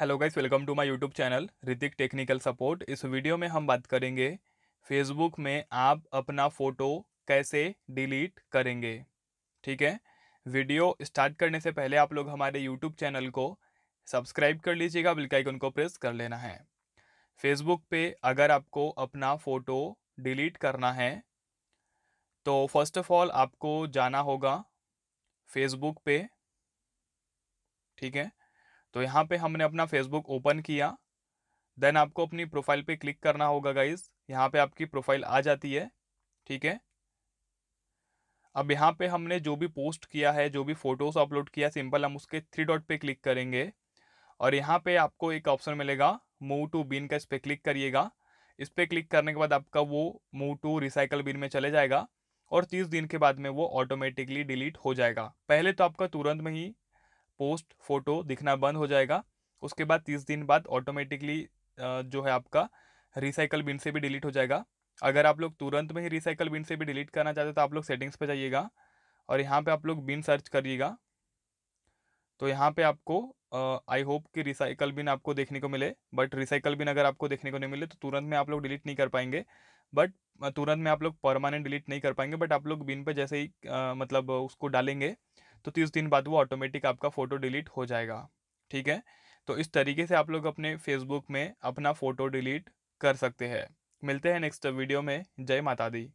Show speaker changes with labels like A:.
A: hello guys welcome to my YouTube channel Hritik technical support इस video में हम बात करेंगे फेसबुक में आप अपना फ़ोटो कैसे डिलीट करेंगे ठीक है वीडियो स्टार्ट करने से पहले आप लोग हमारे यूट्यूब चैनल को सब्सक्राइब कर लीजिएगा बिल आइकन को प्रेस कर लेना है फेसबुक पे अगर आपको अपना फ़ोटो डिलीट करना है तो फर्स्ट ऑफ ऑल आपको जाना होगा फेसबुक पे ठीक है तो यहाँ पे हमने अपना फेसबुक ओपन किया देन आपको अपनी प्रोफाइल पे क्लिक करना होगा गाइज यहाँ पे आपकी प्रोफाइल आ जाती है ठीक है अब यहाँ पे हमने जो भी पोस्ट किया है जो भी फोटोज अपलोड किया सिंपल हम उसके थ्री डॉट पे क्लिक करेंगे और यहाँ पे आपको एक ऑप्शन मिलेगा मूव टू बिन का इस पर क्लिक करिएगा इस पर क्लिक करने के बाद आपका वो मूव टू रिसाइकल बिन में चले जाएगा और तीस दिन के बाद में वो ऑटोमेटिकली डिलीट हो जाएगा पहले तो आपका तुरंत में ही पोस्ट फोटो दिखना बंद हो जाएगा उसके बाद तीस दिन बाद ऑटोमेटिकली जो है आपका रिसाइकल बिन से भी डिलीट हो जाएगा अगर आप लोग तुरंत में ही रिसाइकल बिन से भी डिलीट करना चाहते हो तो आप लोग सेटिंग्स पर जाइएगा और यहाँ पर आप लोग बिन सर्च करिएगा तो यहाँ पर आपको आई होप कि रिसाइकल बिन आपको देखने को मिले बट रिसाइकल बिन अगर आपको देखने को नहीं मिले तो तुरंत में आप लोग डिलीट नहीं कर पाएंगे बट तुरंत में आप लोग परमानेंट डिलीट नहीं कर पाएंगे बट आप लोग बिन पे जैसे ही आ, मतलब उसको डालेंगे तो तीस दिन बाद वो ऑटोमेटिक आपका फ़ोटो डिलीट हो जाएगा ठीक है तो इस तरीके से आप लोग अपने फेसबुक में अपना फ़ोटो डिलीट कर सकते हैं मिलते हैं नेक्स्ट वीडियो में जय माता दी